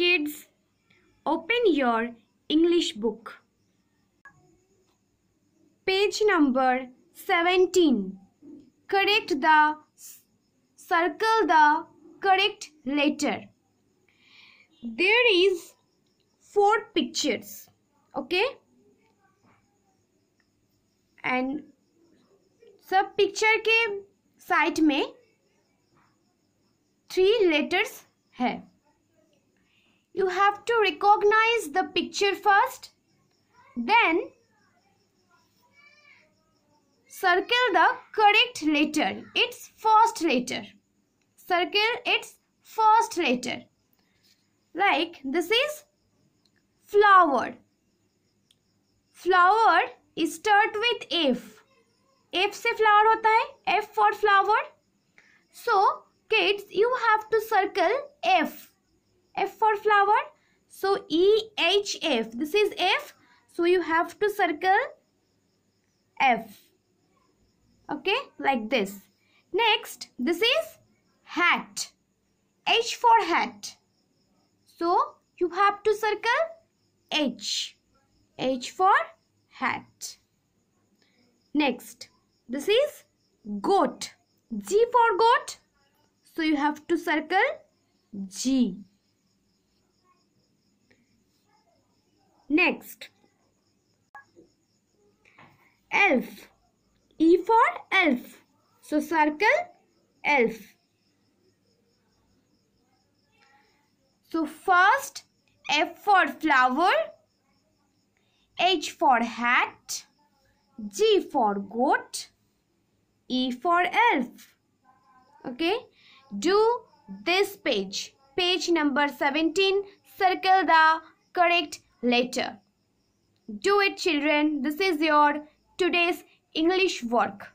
Kids, open your English book. Page number 17. Correct the circle the correct letter. There is four pictures. Okay? and सब picture ke side mein three letters hai you have to recognize the picture first then circle the correct letter its first letter circle its first letter like this is flower flower is start with f f se flower hota hai f for flower so kids you have to circle f f for flower EHF. This is F. So you have to circle F. Okay, like this. Next, this is hat. H for hat. So you have to circle H. H for hat. Next, this is goat. G for goat. So you have to circle G. Next, elf. E for elf. So circle elf. So first F for flower, H for hat, G for goat, E for elf. Okay, do this page, page number 17, circle the correct later. Do it children. This is your today's English work.